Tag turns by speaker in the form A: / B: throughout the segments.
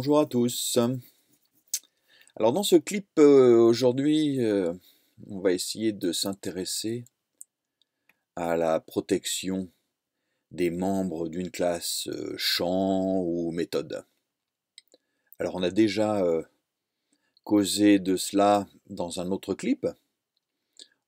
A: Bonjour à tous. Alors dans ce clip euh, aujourd'hui, euh, on va essayer de s'intéresser à la protection des membres d'une classe euh, champ ou méthode. Alors on a déjà causé de cela dans un autre clip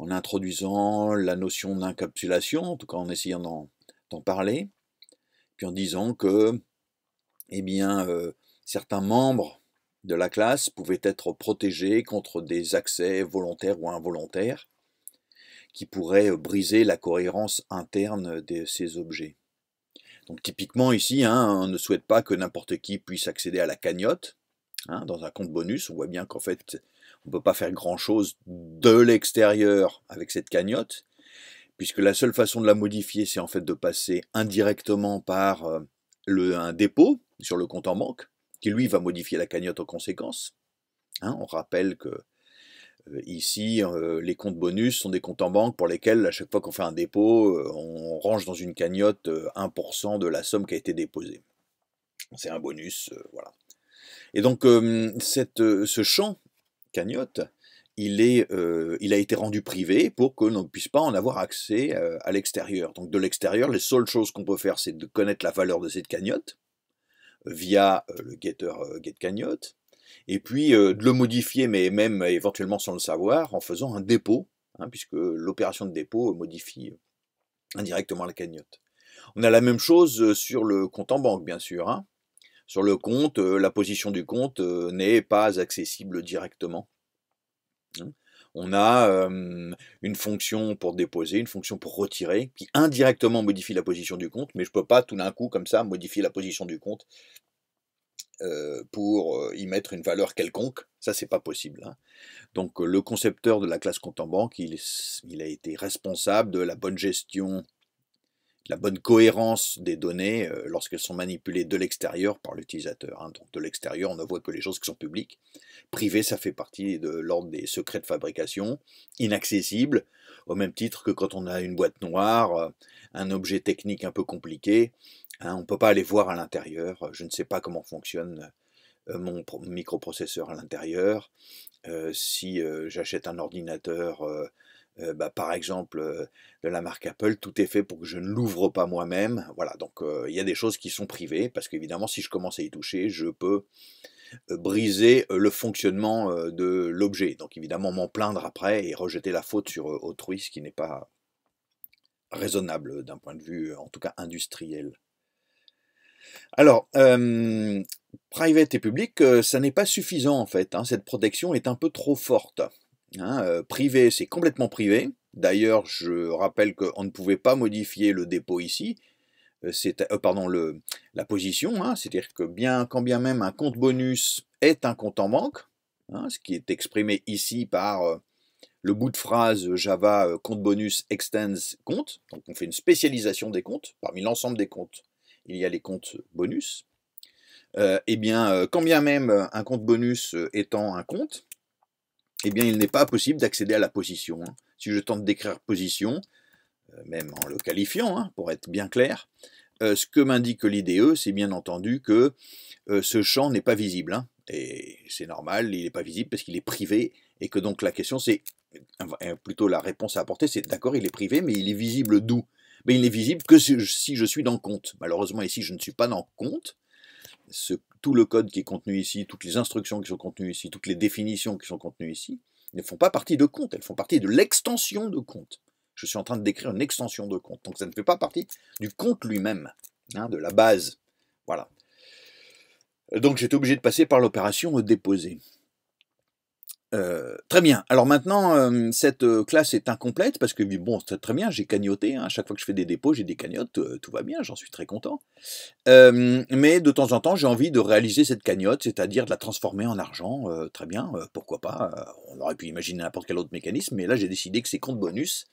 A: en introduisant la notion d'incapsulation, en tout cas en essayant d'en parler, puis en disant que eh bien, Certains membres de la classe pouvaient être protégés contre des accès volontaires ou involontaires qui pourraient briser la cohérence interne de ces objets. Donc typiquement ici, hein, on ne souhaite pas que n'importe qui puisse accéder à la cagnotte. Hein, dans un compte bonus, on voit bien qu'en fait, on ne peut pas faire grand-chose de l'extérieur avec cette cagnotte, puisque la seule façon de la modifier, c'est en fait de passer indirectement par euh, un dépôt sur le compte en banque qui lui va modifier la cagnotte en conséquence. Hein. on rappelle que euh, ici, euh, les comptes bonus sont des comptes en banque pour lesquels, à chaque fois qu'on fait un dépôt, euh, on range dans une cagnotte 1% de la somme qui a été déposée. C'est un bonus, voilà. Et donc, ce champ cagnotte, il, est, il a été rendu privé pour que l'on ne puisse pas en avoir accès à l'extérieur. Donc, de l'extérieur, les seules choses qu'on peut faire, c'est de connaître la valeur de cette cagnotte, via euh, le getter euh, get cagnotte, et puis euh, de le modifier, mais même éventuellement sans le savoir, en faisant un dépôt, hein, puisque l'opération de dépôt modifie indirectement la cagnotte. On a la même chose sur le compte en banque, bien sûr. Hein. Sur le compte, la position du compte n'est pas accessible directement. Hein on a une fonction pour déposer, une fonction pour retirer, qui indirectement modifie la position du compte, mais je ne peux pas tout d'un coup comme ça modifier la position du compte pour y mettre une valeur quelconque. Ça, c'est pas possible. Hein. Donc le concepteur de la classe compte en banque, il a été responsable de la bonne gestion la bonne cohérence des données euh, lorsqu'elles sont manipulées de l'extérieur par l'utilisateur. Hein. Donc de l'extérieur, on ne voit que les choses qui sont publiques. Privé, ça fait partie de l'ordre des secrets de fabrication, inaccessible, au même titre que quand on a une boîte noire, euh, un objet technique un peu compliqué, hein. on ne peut pas aller voir à l'intérieur. Je ne sais pas comment fonctionne euh, mon microprocesseur à l'intérieur. si j'achète un ordinateur euh, bah, par exemple euh, de la marque Apple, tout est fait pour que je ne l'ouvre pas moi-même. Voilà, donc euh, il y a des choses qui sont privées, parce qu'évidemment, si je commence à y toucher, je peux briser le fonctionnement de l'objet. Donc évidemment, m'en plaindre après et rejeter la faute sur autrui, ce qui n'est pas raisonnable d'un point de vue, en tout cas, industriel. Alors, private et public, ça n'est pas suffisant en fait. Hein. cette protection est un peu trop forte. Hein, euh, privé, c'est complètement privé. D'ailleurs, je rappelle qu'on ne pouvait pas modifier le dépôt ici, euh, euh, pardon, le, la position, hein. c'est-à-dire que bien, quand bien même un compte bonus est un compte en banque, hein, ce qui est exprimé ici par le bout de phrase Java compte bonus extends compte, donc on fait une spécialisation des comptes, parmi l'ensemble des comptes, il y a les comptes bonus, et eh bien, quand bien même un compte bonus étant un compte, eh bien, il n'est pas possible d'accéder à la position. Hein. Si je tente d'écrire position, euh, même en le qualifiant, hein, pour être bien clair, euh, ce que m'indique l'IDE, c'est bien entendu que euh, ce champ n'est pas visible. Hein. et c'est normal, il n'est pas visible parce qu'il est privé, et que donc la question, c'est plutôt la réponse à apporter, c'est d'accord, il est privé, mais il est visible d'où mais il n'est visible que si je suis dans compte. Malheureusement, ici, je ne suis pas dans compte tout le code qui est contenu ici, toutes les instructions qui sont contenues ici, toutes les définitions qui sont contenues ici, ne font pas partie de compte, elles font partie de l'extension de compte. Je suis en train de décrire une extension de compte, donc ça ne fait pas partie du compte lui-même, hein, de la base. Voilà. Donc j'étais obligé de passer par l'opération déposer. Euh, très bien. Alors maintenant, euh, cette euh, classe est incomplète parce que bon, très, très bien, j'ai cagnoté. Hein, chaque fois que je fais des dépôts, j'ai des cagnottes, tout va bien, j'en suis très content. mais de temps en temps, j'ai envie de réaliser cette cagnotte, c'est-à-dire de la transformer en argent. très bien, pourquoi pas On aurait pu imaginer n'importe quel autre mécanisme, mais là, j'ai décidé que c'est compte bonus,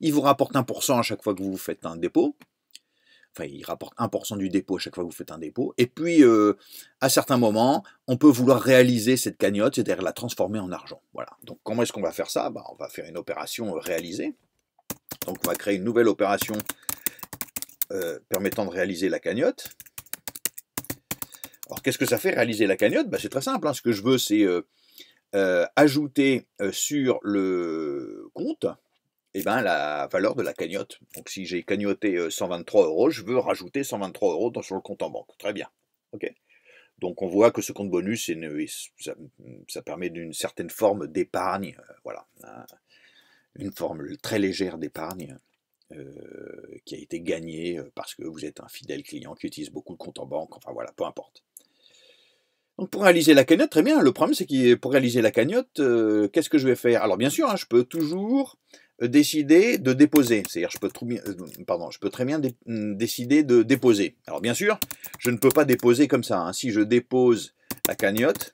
A: il vous rapporte 1% à chaque fois que vous faites un dépôt enfin il rapporte 1% du dépôt à chaque fois que vous faites un dépôt. Et puis euh, à certains moments, on peut vouloir réaliser cette cagnotte, c'est-à-dire la transformer en argent. Voilà. Donc comment est-ce qu'on va faire ça bah, On va faire une opération euh, réalisée. Donc on va créer une nouvelle opération euh, permettant de réaliser la cagnotte. Alors qu'est-ce que ça fait réaliser la cagnotte bah, C'est très simple. Hein. Ce que je veux, c'est ajouter sur le compte eh ben, la valeur de la cagnotte. Donc si j'ai cagnoté 123 euh, euros, je veux rajouter 123 euros sur le compte en banque. Très bien. ok donc on voit que ce compte bonus, ça, permet d'une certaine forme d'épargne, euh, voilà, hein. une forme très légère d'épargne euh, qui a été gagnée parce que vous êtes un fidèle client qui utilise beaucoup le compte en banque, enfin voilà, peu importe. Donc pour réaliser la cagnotte, très bien, le problème c'est que pour réaliser la cagnotte, qu'est-ce que je vais faire Alors bien sûr, hein, je peux toujours euh, décider de déposer. C'est-à-dire, je peux, euh, pardon, je peux très bien mm, décider de déposer. Alors, bien sûr, je ne peux pas déposer comme ça. Hein. Si je dépose la cagnotte,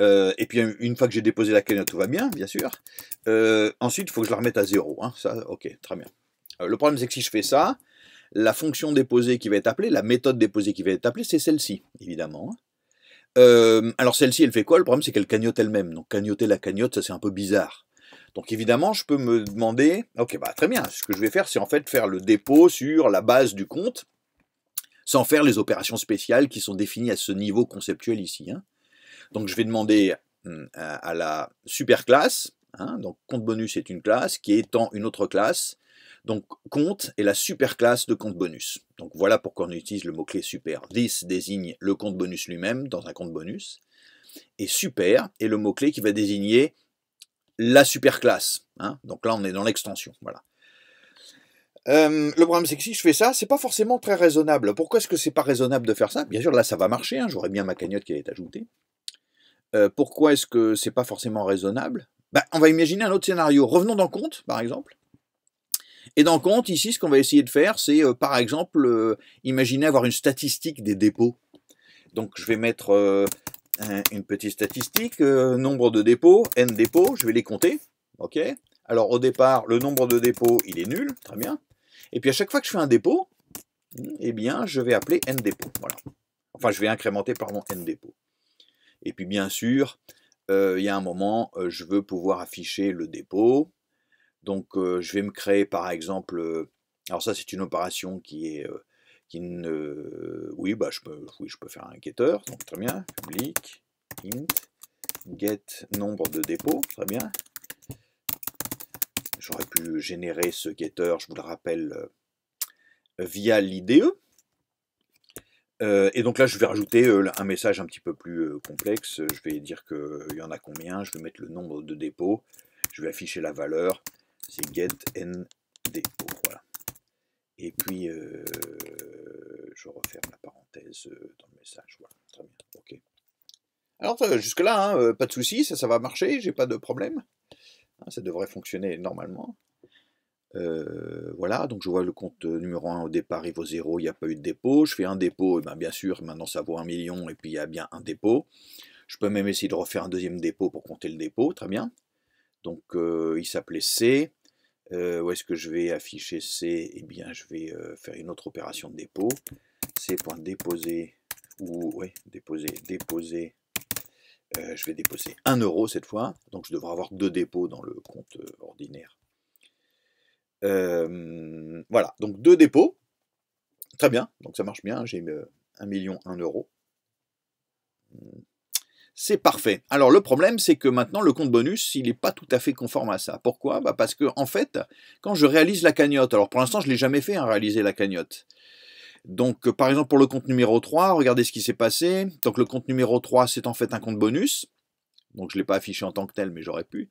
A: euh, et puis une fois que j'ai déposé la cagnotte, tout va bien, bien sûr. ensuite, il faut que je la remette à zéro. Hein. Ça, ok, très bien. le problème, c'est que si je fais ça, la fonction déposée qui va être appelée, la méthode déposée qui va être appelée, c'est celle-ci, évidemment. Hein. alors celle-ci, elle fait quoi Le problème, c'est qu'elle cagnotte elle-même. Donc cagnoter la cagnotte, ça c'est un peu bizarre. Donc évidemment, je peux me demander, ok, bah très bien, ce que je vais faire, c'est en fait faire le dépôt sur la base du compte, sans faire les opérations spéciales qui sont définies à ce niveau conceptuel ici. Hein. Donc je vais demander hum, à la super classe. Hein, donc compte bonus est une classe, qui étend une autre classe, donc compte est la super classe de compte bonus. Donc voilà pourquoi on utilise le mot-clé super. This désigne le compte bonus lui-même dans un compte bonus. Et super est le mot-clé qui va désigner la super classe. Hein. Donc là, on est dans l'extension. Voilà. Euh, le problème, c'est que si je fais ça, c'est pas forcément très raisonnable. Pourquoi est-ce que c'est pas raisonnable de faire ça Bien sûr, là, ça va marcher. Hein. J'aurais bien ma cagnotte qui allait être ajoutée. Euh, pourquoi est-ce que c'est pas forcément raisonnable ben, On va imaginer un autre scénario. Revenons dans compte, par exemple. Et dans compte, ici, ce qu'on va essayer de faire, c'est euh, par exemple, imaginer avoir une statistique des dépôts. Donc, je vais mettre une petite statistique, euh, nombre de dépôts, n dépôts, je vais les compter. ok Alors au départ, le nombre de dépôts, il est nul, très bien. Et puis à chaque fois que je fais un dépôt, eh bien, je vais appeler n dépôts. Voilà. Enfin, je vais incrémenter, mon n dépôts. Et puis bien sûr, euh, il y a un moment, euh, je veux pouvoir afficher le dépôt. Donc je vais me créer par exemple, alors ça c'est une opération qui est oui, bah, je, peux, oui, je peux faire un getter, donc très bien, public, int, get nombre de dépôts, très bien. J'aurais pu générer ce getter, je vous le rappelle, euh, via l'IDE. Euh, et donc là, je vais rajouter euh, un message un petit peu plus complexe. Je vais dire qu'il y en a combien. Je vais mettre le nombre de dépôts. Je vais afficher la valeur. C'est get n Voilà. Et puis, je referme la parenthèse euh, dans le message. Voilà, très bien, ok. Alors, euh, jusque-là, hein, euh, pas de souci, ça, ça va marcher, j'ai pas de problème. Hein, ça devrait fonctionner normalement. voilà, donc je vois le compte numéro 1 au départ, il vaut 0, il n'y a pas eu de dépôt. Je fais un dépôt, et eh bien, bien sûr, maintenant ça vaut 1 million, et puis il y a bien un dépôt. Je peux même essayer de refaire un deuxième dépôt pour compter le dépôt, très bien. Donc il s'appelait C. où est-ce que je vais afficher C Eh bien, je vais faire une autre opération de dépôt c'est pour déposer, ou oui, déposer, déposer, euh, je vais déposer 1 euro cette fois, donc je devrais avoir deux dépôts dans le compte euh, ordinaire. Euh, voilà, donc deux dépôts, très bien, donc ça marche bien, j'ai 1 million 1 euro. C'est parfait. Alors le problème, c'est que maintenant le compte bonus, il n'est pas tout à fait conforme à ça. Pourquoi bah, Parce que en fait, quand je réalise la cagnotte, alors pour l'instant je ne l'ai jamais fait, à hein, réaliser la cagnotte. Donc, euh, par exemple, pour le compte numéro 3, regardez ce qui s'est passé. Donc, le compte numéro 3, c'est en fait un compte bonus. Donc, je ne l'ai pas affiché en tant que tel, mais j'aurais pu.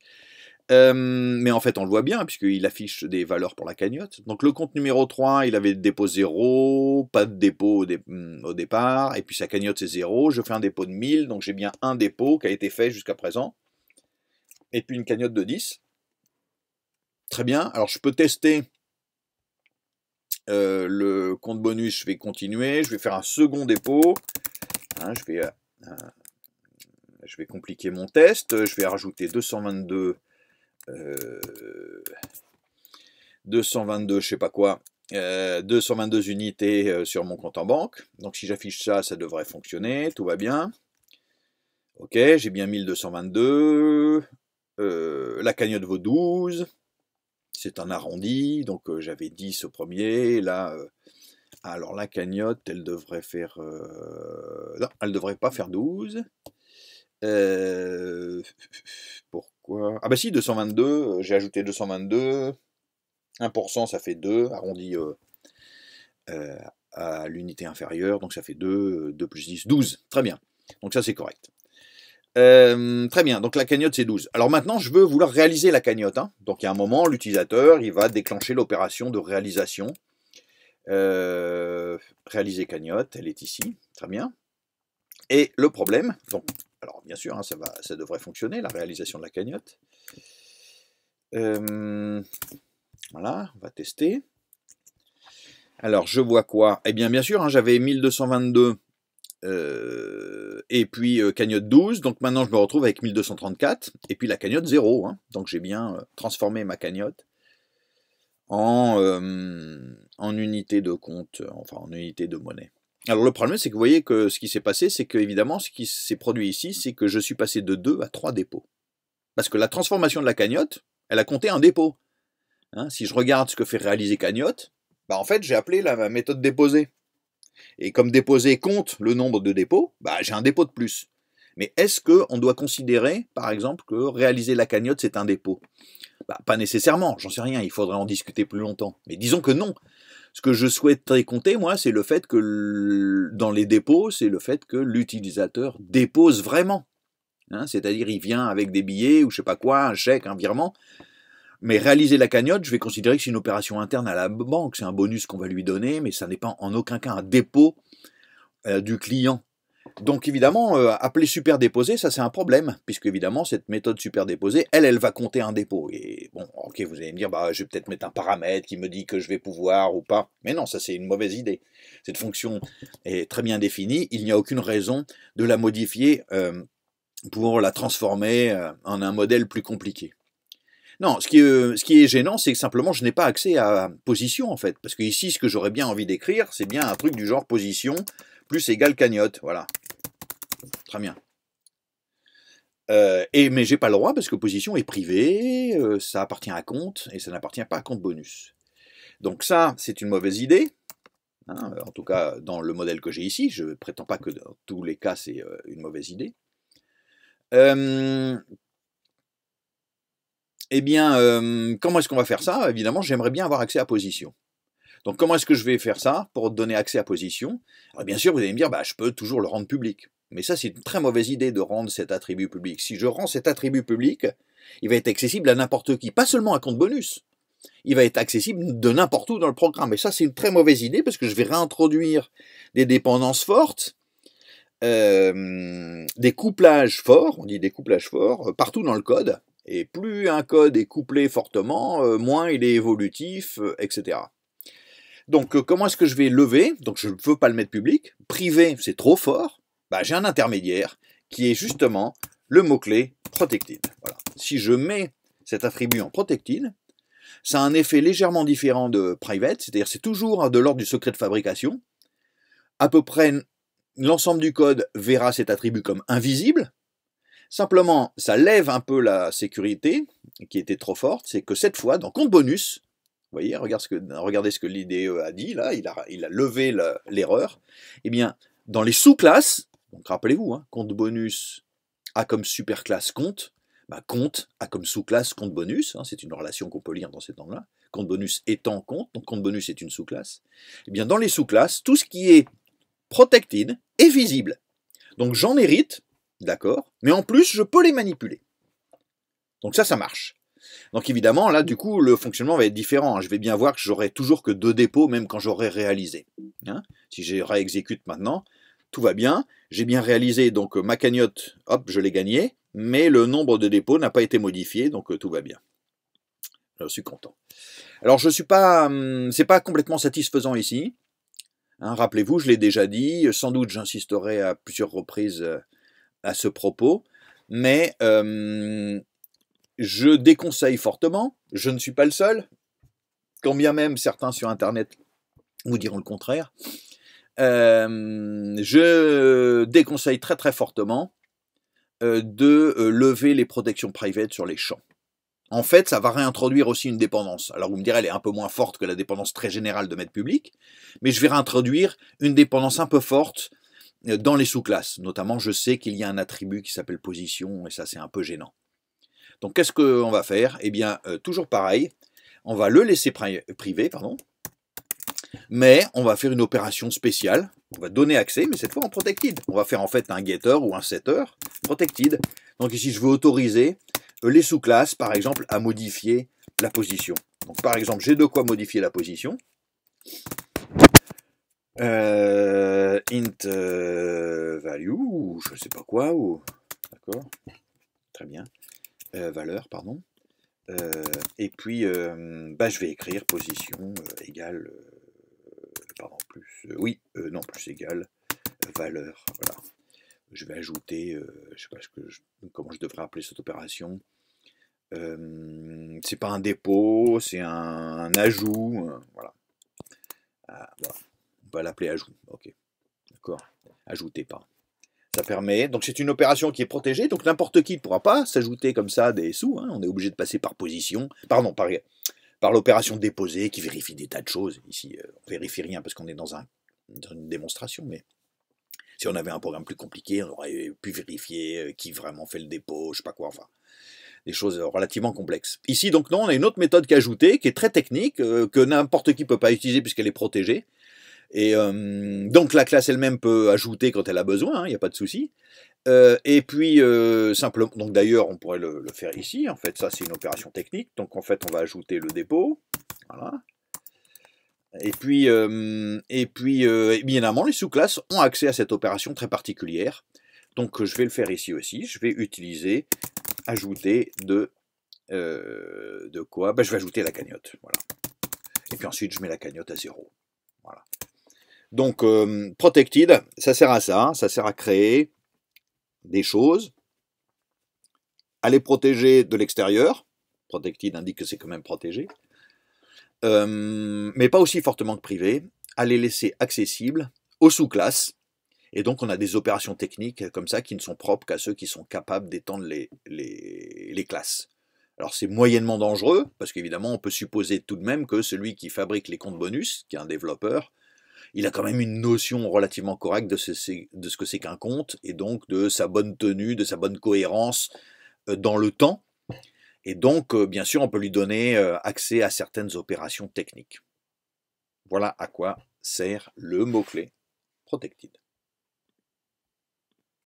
A: Euh, mais en fait, on le voit bien, puisqu'il affiche des valeurs pour la cagnotte. Donc, le compte numéro 3, il avait dépôt zéro, pas de dépôt mm, au, départ, et puis sa cagnotte, c'est zéro. Je fais un dépôt de 1000, donc j'ai bien un dépôt qui a été fait jusqu'à présent, et puis une cagnotte de 10. Très bien, alors je peux tester euh, le compte bonus, je vais continuer. Je vais faire un second dépôt. Hein, je, vais, euh, euh, je vais compliquer mon test. Je vais rajouter 222... 222, je sais pas quoi, 222 unités sur mon compte en banque. Donc si j'affiche ça, ça devrait fonctionner, tout va bien. Ok, j'ai bien 1222. la cagnotte vaut 12. C'est un arrondi, donc j'avais 10 au premier, là, alors la cagnotte, elle devrait faire, non, elle devrait pas faire 12. pourquoi Ah bah si, 222, j'ai ajouté 222, 1% ça fait 2, arrondi euh, à l'unité inférieure, donc ça fait 2, 2 plus 10, 12, très bien. Donc ça c'est correct. Euh, très bien, donc la cagnotte c'est 12. Alors maintenant, je veux vouloir réaliser la cagnotte. Hein. Donc il y a un moment, l'utilisateur, il va déclencher l'opération de réalisation. Euh, réaliser cagnotte, elle est ici, très bien. Et le problème, donc, alors bien sûr, hein, ça, va, ça devrait fonctionner, la réalisation de la cagnotte. Euh, voilà, on va tester. Alors je vois quoi Eh bien bien sûr, hein, j'avais 1222 euh, et puis euh, cagnotte 12, donc maintenant je me retrouve avec 1234, et puis la cagnotte 0, hein. donc j'ai bien euh, transformé ma cagnotte en, en unité de compte, enfin en unité de monnaie. Alors le problème c'est que vous voyez que ce qui s'est passé, c'est que évidemment ce qui s'est produit ici, c'est que je suis passé de 2 à 3 dépôts. Parce que la transformation de la cagnotte, elle a compté un dépôt. Hein, si je regarde ce que fait réaliser cagnotte, bah en fait j'ai appelé la méthode déposée et comme déposer compte le nombre de dépôts, bah, j'ai un dépôt de plus. Mais est-ce qu'on doit considérer, par exemple, que réaliser la cagnotte, c'est un dépôt bah, Pas nécessairement, j'en sais rien, il faudrait en discuter plus longtemps. Mais disons que non. Ce que je souhaiterais compter, moi, c'est le fait que dans les dépôts, c'est le fait que l'utilisateur dépose vraiment. Hein, c'est-à-dire, il vient avec des billets ou je sais pas quoi, un chèque, un virement. Mais réaliser la cagnotte, je vais considérer que c'est une opération interne à la banque, c'est un bonus qu'on va lui donner, mais ça n'est pas en aucun cas un dépôt euh, du client. Donc évidemment, euh, appeler super déposé, ça c'est un problème, puisque évidemment cette méthode super déposée, elle, elle va compter un dépôt. Et bon, ok, vous allez me dire, bah, je vais peut-être mettre un paramètre qui me dit que je vais pouvoir ou pas. Mais non, ça c'est une mauvaise idée. Cette fonction est très bien définie, il n'y a aucune raison de la modifier euh, pour la transformer en un modèle plus compliqué. Non, euh, ce qui est, gênant, c'est que simplement, je n'ai pas accès à position, en fait. Parce que ici, ce que j'aurais bien envie d'écrire, c'est bien un truc du genre position plus égale cagnotte. Voilà. Très bien. mais euh, et, mais j'ai pas le droit parce que position est privée, euh, ça appartient à compte et ça n'appartient pas à compte bonus. Donc ça, c'est une mauvaise idée. Hein. en tout cas, dans le modèle que j'ai ici, je ne prétends pas que dans tous les cas, c'est une mauvaise idée eh bien, comment est-ce qu'on va faire ça Évidemment, j'aimerais bien avoir accès à position. Donc, comment est-ce que je vais faire ça pour donner accès à position Alors, eh Bien sûr, vous allez me dire, bah, je peux toujours le rendre public. Mais ça, c'est une très mauvaise idée de rendre cet attribut public. Si je rends cet attribut public, il va être accessible à n'importe qui, pas seulement à compte bonus. Il va être accessible de n'importe où dans le programme. Et ça, c'est une très mauvaise idée parce que je vais réintroduire des dépendances fortes, des couplages forts, on dit des couplages forts, euh, partout dans le code. Et plus un code est couplé fortement, euh, moins il est évolutif, euh, etc. Donc euh, comment est-ce que je vais lever Donc je ne veux pas le mettre public. Privé, c'est trop fort. Bah, j'ai un intermédiaire qui est justement le mot-clé protected. Voilà. Si je mets cet attribut en protected, ça a un effet légèrement différent de private, c'est-à-dire c'est toujours de l'ordre du secret de fabrication. À peu près l'ensemble du code verra cet attribut comme invisible, Simplement, ça lève un peu la sécurité qui était trop forte, c'est que cette fois, dans compte bonus, vous voyez, regardez ce que l'IDE a dit, là, il a, levé l'erreur. Eh bien, dans les sous-classes, donc rappelez-vous, hein, compte bonus a comme super classe compte, bah, compte a comme sous-classe compte bonus, hein, c'est une relation qu'on peut lire dans cet angle-là, compte bonus étant compte, donc compte bonus est une sous-classe. Eh bien, dans les sous-classes, tout ce qui est protected est visible. Donc j'en hérite, D'accord Mais en plus, je peux les manipuler. Donc ça, ça marche. Donc évidemment, là, du coup, le fonctionnement va être différent. Hein. Je vais bien voir que j'aurai toujours que deux dépôts, même quand j'aurai réalisé. Hein. si je réexécute maintenant, tout va bien. J'ai bien réalisé, donc ma cagnotte, hop, je l'ai gagnée. Mais le nombre de dépôts n'a pas été modifié, donc euh, tout va bien. Je suis content. Alors, je ne suis pas... Hum, c'est pas complètement satisfaisant ici. Hein. Rappelez-vous, je l'ai déjà dit. Sans doute, j'insisterai à plusieurs reprises... Euh, à ce propos, mais euh, je déconseille fortement, je ne suis pas le seul, quand bien même certains sur Internet vous diront le contraire, euh, je déconseille très très fortement euh, de lever les protections privées sur les champs. En fait, ça va réintroduire aussi une dépendance. Alors vous me direz, elle est un peu moins forte que la dépendance très générale de maître public, mais je vais réintroduire une dépendance un peu forte euh, dans les sous-classes. Notamment, je sais qu'il y a un attribut qui s'appelle position, et ça c'est un peu gênant. Donc qu'est-ce qu'on va faire Eh bien, euh, toujours pareil, on va le laisser privé, pardon, mais on va faire une opération spéciale. On va donner accès, mais cette fois en protected. On va faire en fait un getter ou un setter protected. Donc ici, je veux autoriser euh, les sous-classes, par exemple, à modifier la position. Donc par exemple, j'ai de quoi modifier la position. Euh, int euh, value, ou je sais pas quoi, ou... D'accord Très bien. Euh, valeur, pardon. et puis, bah, je vais écrire position égale... pardon, plus... oui, non, plus égale valeur. Voilà. Je vais ajouter, je sais pas comment je devrais appeler cette opération. c'est pas un dépôt, c'est un, ajout. voilà. Ah, voilà on l'appeler ajout. Ok, d'accord. Ajoutez pas. Ça permet. Donc c'est une opération qui est protégée, donc n'importe qui ne pourra pas s'ajouter comme ça des sous. Hein. On est obligé de passer par position. Pardon, par, par l'opération déposée qui vérifie des tas de choses. Ici, euh, on vérifie rien parce qu'on est dans, un, dans une démonstration, mais si on avait un programme plus compliqué, on aurait pu vérifier euh, qui vraiment fait le dépôt, je sais pas quoi, enfin des choses euh, relativement complexes. Ici donc non, on a une autre méthode qu'ajouter, qui est très technique, que n'importe qui ne peut pas utiliser puisqu'elle est protégée, et donc la classe elle-même peut ajouter quand elle a besoin, hein, il n'y a pas de souci. Euh, et puis euh, simplement, donc d'ailleurs on pourrait le, faire ici, en fait ça c'est une opération technique, donc en fait on va ajouter le dépôt, voilà. Et puis, et puis euh, bien évidemment les sous-classes ont accès à cette opération très particulière, donc je vais le faire ici aussi, je vais utiliser ajouter de, de quoi ben, Je vais ajouter la cagnotte, voilà. Et puis ensuite je mets la cagnotte à zéro, voilà. Donc, euh, protected, ça sert à ça, ça sert à créer des choses, à les protéger de l'extérieur. Protected indique que c'est quand même protégé, euh, mais pas aussi fortement que privé, à les laisser accessibles aux sous-classes. Et donc, on a des opérations techniques comme ça qui ne sont propres qu'à ceux qui sont capables d'étendre les, les classes. Alors c'est moyennement dangereux, parce qu'évidemment on peut supposer tout de même que celui qui fabrique les comptes bonus, qui est un développeur, il a quand même une notion relativement correcte de ce, que c'est qu'un compte, et donc de sa bonne tenue, de sa bonne cohérence euh, dans le temps. Et donc, euh, bien sûr, on peut lui donner euh, accès à certaines opérations techniques. Voilà à quoi sert le mot-clé protected.